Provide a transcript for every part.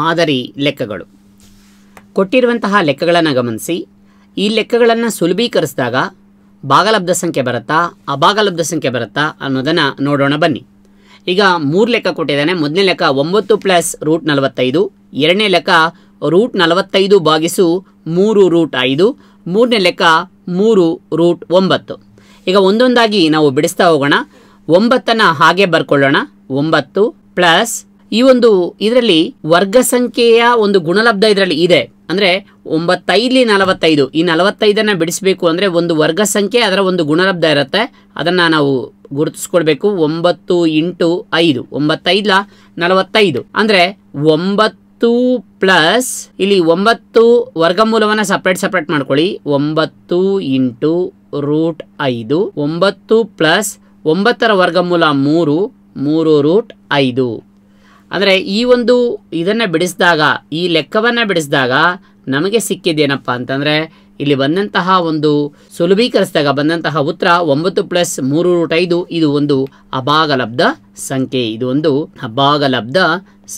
ಮಾದರಿ ಲೆಕ್ಕಗಳು ಕೊಟ್ಟಿರುವಂತಹ ಲೆಕ್ಕಗಳನ್ನು ಗಮನಿಸಿ ಈ ಲೆಕ್ಕಗಳನ್ನು ಸುಲಭೀಕರಿಸಿದಾಗ ಭಾಗಲಬ್ಧ ಸಂಖ್ಯೆ ಬರುತ್ತಾ ಅಭಾಗಲಬ್ಧ ಸಂಖ್ಯೆ ಬರುತ್ತಾ ಅನ್ನೋದನ್ನು ನೋಡೋಣ ಬನ್ನಿ ಈಗ ಮೂರು ಲೆಕ್ಕ ಕೊಟ್ಟಿದ್ದಾನೆ ಮೊದಲನೇ ಲೆಕ್ಕ ಒಂಬತ್ತು ಪ್ಲಸ್ ರೂಟ್ ನಲವತ್ತೈದು ಎರಡನೇ ಲೆಕ್ಕ ರೂಟ್ ನಲವತ್ತೈದು ಭಾಗಿಸು ಮೂರು ರೂಟ್ ಐದು ಮೂರನೇ ಲೆಕ್ಕ ಮೂರು ರೂಟ್ ಒಂಬತ್ತು ಈಗ ಒಂದೊಂದಾಗಿ ನಾವು ಬಿಡಿಸ್ತಾ ಹೋಗೋಣ ಒಂಬತ್ತನ್ನು ಹಾಗೆ ಬರ್ಕೊಳ್ಳೋಣ ಒಂಬತ್ತು ಪ್ಲಸ್ ಈ ಒಂದು ಇದರಲ್ಲಿ ವರ್ಗ ಸಂಖ್ಯೆಯ ಒಂದು ಗುಣಲಬ್ಧ ಇದರಲ್ಲಿ ಇದೆ ಅಂದ್ರೆ ಒಂಬತ್ತೈದ್ಲಿ ನಲವತ್ತೈದು ಈ ನಲವತ್ತೈದನ್ನ ಬಿಡಿಸಬೇಕು ಅಂದ್ರೆ ಒಂದು ವರ್ಗ ಸಂಖ್ಯೆ ಅದರ ಒಂದು ಗುಣಲಬ್ಧ ಇರುತ್ತೆ ಅದನ್ನ ನಾವು ಗುರುತಿಸ್ಕೊಡ್ಬೇಕು ಒಂಬತ್ತು ಇಂಟು ಐದು ಒಂಬತ್ತೈದ್ಲ ನಲವತ್ತೈದು ಅಂದ್ರೆ ಒಂಬತ್ತು ಪ್ಲಸ್ ಇಲ್ಲಿ ಒಂಬತ್ತು ವರ್ಗಮೂಲವನ್ನ ಸಪ್ರೇಟ್ ಸಪ್ರೇಟ್ ಮಾಡ್ಕೊಳ್ಳಿ ಒಂಬತ್ತು ಇಂಟು ರೂಟ್ ಐದು ಒಂಬತ್ತು ಪ್ಲಸ್ ಒಂಬತ್ತರ ವರ್ಗಮೂಲ ಮೂರು ಮೂರು ರೂಟ್ ಐದು ಅಂದರೆ ಈ ಒಂದು ಇದನ್ನು ಬಿಡಿಸಿದಾಗ ಈ ಲೆಕ್ಕವನ್ನು ಬಿಡಿಸಿದಾಗ ನಮಗೆ ಸಿಕ್ಕಿದ್ದೇನಪ್ಪ ಅಂತಂದರೆ ಇಲ್ಲಿ ಬಂದಂತಹ ಒಂದು ಸುಲಭೀಕರಿಸಿದಾಗ ಬಂದಂತಹ ಉತ್ತರ ಒಂಬತ್ತು ಪ್ಲಸ್ ಮೂರು ರೂಟ್ ಐದು ಇದು ಒಂದು ಅಭಾಗಲಬ್ಧ ಸಂಖ್ಯೆ ಇದು ಒಂದು ಅಭಾಗಲಬ್ಧ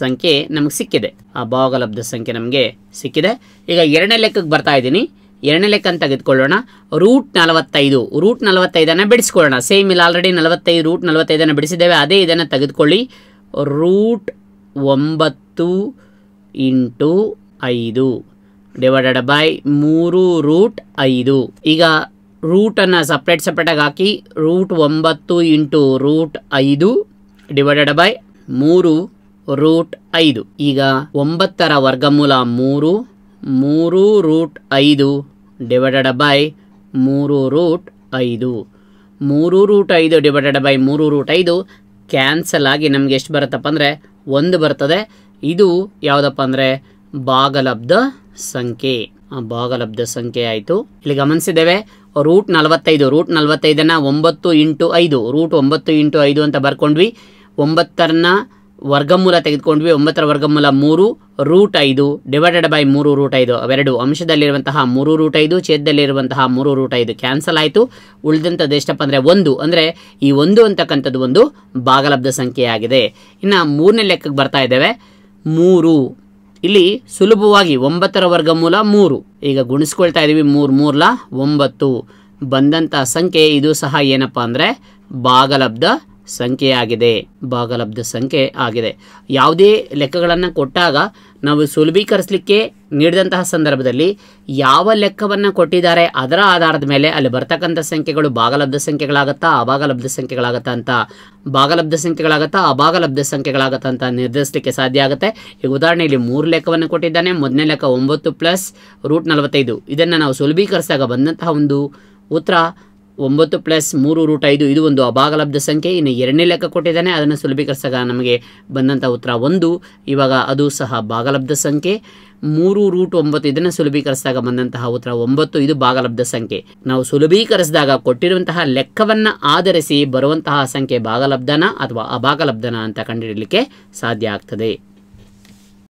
ಸಂಖ್ಯೆ ನಮಗೆ ಸಿಕ್ಕಿದೆ ಅಭಾಗಲಬ್ಧ ಸಂಖ್ಯೆ ನಮಗೆ ಸಿಕ್ಕಿದೆ ಈಗ ಎರಡನೇ ಲೆಕ್ಕಕ್ಕೆ ಬರ್ತಾ ಇದ್ದೀನಿ ಎರಡನೇ ಲೆಕ್ಕ ಅಂತ ತೆಗೆದುಕೊಳ್ಳೋಣ ರೂಟ್ ನಲವತ್ತೈದು ರೂಟ್ ನಲವತ್ತೈದನ್ನು ಬಿಡಿಸ್ಕೊಳ್ಳೋಣ ಸೇಮ್ ಇಲ್ಲಿ ಆಲ್ರೆಡಿ ನಲವತ್ತೈದು ರೂಟ್ ನಲವತ್ತೈದನ್ನು ಬಿಡಿಸಿದ್ದೇವೆ ಅದೇ ಇದನ್ನು ತೆಗೆದುಕೊಳ್ಳಿ ರೂಟ್ ಒಂಬತ್ತು ಇಂಟು ಐದು ಡಿವೈಡೆಡ್ ಬೈ ಮೂರು ರೂಟ್ ಐದು ಈಗ ರೂಟನ್ನು ಸಪ್ರೇಟ್ ಸಪ್ರೇಟಾಗಿ ಹಾಕಿ ರೂಟ್ ಒಂಬತ್ತು ಇಂಟು ರೂಟ್ ಐದು ಡಿವೈಡೆಡ್ ಬೈ ಮೂರು ರೂಟ್ ಐದು ಈಗ ಒಂಬತ್ತರ ವರ್ಗಮೂಲ ಮೂರು ಮೂರು ರೂಟ್ ಐದು ಡಿವೈಡೆಡ್ ಬೈ ಮೂರು ರೂಟ್ ಐದು ಮೂರು ರೂಟ್ ಐದು ಡಿವೈಡೆಡ್ ಬೈ ಮೂರು ರೂಟ್ ಐದು ಕ್ಯಾನ್ಸಲ್ ಆಗಿ ನಮ್ಗೆ ಎಷ್ಟು ಬರುತ್ತಪ್ಪ ಅಂದರೆ ಒಂದು ಬರ್ತದೆ ಇದು ಯಾವುದಪ್ಪ ಅಂದರೆ ಭಾಗಲಬ್ಧ ಸಂಖ್ಯೆ ಭಾಗಲಬ್ಧ ಸಂಖ್ಯೆ ಆಯಿತು ಇಲ್ಲಿ ಗಮನಿಸಿದ್ದೇವೆ ರೂಟ್ ನಲವತ್ತೈದು ರೂಟ್ ನಲವತ್ತೈದನ್ನು ಒಂಬತ್ತು ಇಂಟು ಐದು ರೂಟ್ ಒಂಬತ್ತು ಇಂಟು ಐದು ಅಂತ ಬರ್ಕೊಂಡ್ವಿ ಒಂಬತ್ತರನ್ನ ವರ್ಗಮೂಲ ತೆಗೆದುಕೊಂಡ್ವಿ ಒಂಬತ್ತರ ವರ್ಗಮೂಲ ಮೂರು ರೂಟ್ ಐದು ಡಿವೈಡೆಡ್ ಬೈ ಮೂರು ರೂಟ್ ಐದು ಅವೆರಡು ಅಂಶದಲ್ಲಿರುವಂತಹ ಮೂರು ರೂಟ್ ಐದು ಛೇದದಲ್ಲಿರುವಂತಹ ಮೂರು ರೂಟ್ ಐದು ಕ್ಯಾನ್ಸಲ್ ಆಯಿತು ಉಳಿದಂಥದ್ದು ಎಷ್ಟಪ್ಪ ಅಂದರೆ ಒಂದು ಅಂದರೆ ಈ ಒಂದು ಅಂತಕ್ಕಂಥದ್ದು ಒಂದು ಭಾಗಲಬ್ಧ ಸಂಖ್ಯೆಯಾಗಿದೆ ಇನ್ನು ಮೂರನೇ ಲೆಕ್ಕಕ್ಕೆ ಬರ್ತಾ ಇದ್ದೇವೆ ಮೂರು ಇಲ್ಲಿ ಸುಲಭವಾಗಿ ಒಂಬತ್ತರ ವರ್ಗಮೂಲ ಮೂರು ಈಗ ಗುಣಿಸ್ಕೊಳ್ತಾ ಇದ್ದೀವಿ ಮೂರು ಮೂರ್ಲ ಒಂಬತ್ತು ಬಂದಂಥ ಸಂಖ್ಯೆ ಇದು ಸಹ ಏನಪ್ಪ ಅಂದರೆ ಭಾಗಲಬ್ಧ ಸಂಖ್ಯೆಯಾಗಿದೆ ಭಾಗಲಬ್ಧ ಸಂಖ್ಯೆ ಆಗಿದೆ ಯಾವುದೇ ಲೆಕ್ಕಗಳನ್ನು ಕೊಟ್ಟಾಗ ನಾವು ಸುಲಭೀಕರಿಸಲಿಕ್ಕೆ ನೀಡಿದಂತಹ ಸಂದರ್ಭದಲ್ಲಿ ಯಾವ ಲೆಕ್ಕವನ್ನು ಕೊಟ್ಟಿದ್ದಾರೆ ಅದರ ಆಧಾರದ ಮೇಲೆ ಅಲ್ಲಿ ಬರ್ತಕ್ಕಂಥ ಸಂಖ್ಯೆಗಳು ಭಾಗಲಬ್ಧ ಸಂಖ್ಯೆಗಳಾಗತ್ತಾ ಅಭಾಗಲಬ್ಧ ಸಂಖ್ಯೆಗಳಾಗತ್ತಾ ಅಂತ ಭಾಗಲಬ್ಧ ಸಂಖ್ಯೆಗಳಾಗತ್ತಾ ಅಭಾಗಲಬ್ಧ ಸಂಖ್ಯೆಗಳಾಗತ್ತಾ ಅಂತ ನಿರ್ಧರಿಸಲಿಕ್ಕೆ ಸಾಧ್ಯ ಆಗುತ್ತೆ ಈಗ ಉದಾಹರಣೆ ಇಲ್ಲಿ ಮೂರು ಲೆಕ್ಕವನ್ನು ಕೊಟ್ಟಿದ್ದಾನೆ ಮೊದಲನೇ ಲೆಕ್ಕ ಒಂಬತ್ತು ಪ್ಲಸ್ ರೂಟ್ ನಲವತ್ತೈದು ಇದನ್ನು ನಾವು ಸುಲಭೀಕರಿಸಿದಾಗ ಬಂದಂತಹ ಒಂದು ಉತ್ತರ ಒಂಬತ್ತು ಪ್ಲಸ್ ಮೂರು ರೂಟ್ ಐದು ಇದು ಒಂದು ಅಭಾಗಲಬ್ಧ ಸಂಖ್ಯೆ ಇನ್ನು ಎರಡನೇ ಲೆಕ್ಕ ಕೊಟ್ಟಿದ್ದಾನೆ ಅದನ್ನು ಸುಲಭೀಕರಿಸಾಗ ನಮಗೆ ಬಂದಂಥ ಉತ್ತರ ಒಂದು ಇವಾಗ ಅದು ಸಹ ಭಾಗಲಬ್ಧ ಸಂಖ್ಯೆ ಮೂರು ರೂಟ್ ಒಂಬತ್ತು ಇದನ್ನು ಸುಲಭೀಕರಿಸಿದಾಗ ಬಂದಂತಹ ಉತ್ತರ ಒಂಬತ್ತು ಇದು ಭಾಗಲಬ್ಧ ಸಂಖ್ಯೆ ನಾವು ಸುಲಭೀಕರಿಸಿದಾಗ ಕೊಟ್ಟಿರುವಂತಹ ಲೆಕ್ಕವನ್ನು ಆಧರಿಸಿ ಬರುವಂತಹ ಸಂಖ್ಯೆ ಭಾಗಲಬ್ಧನ ಅಥವಾ ಅಭಾಗಲಬ್ಧನ ಅಂತ ಕಂಡುಹಿಡಲಿಕ್ಕೆ ಸಾಧ್ಯ ಆಗ್ತದೆ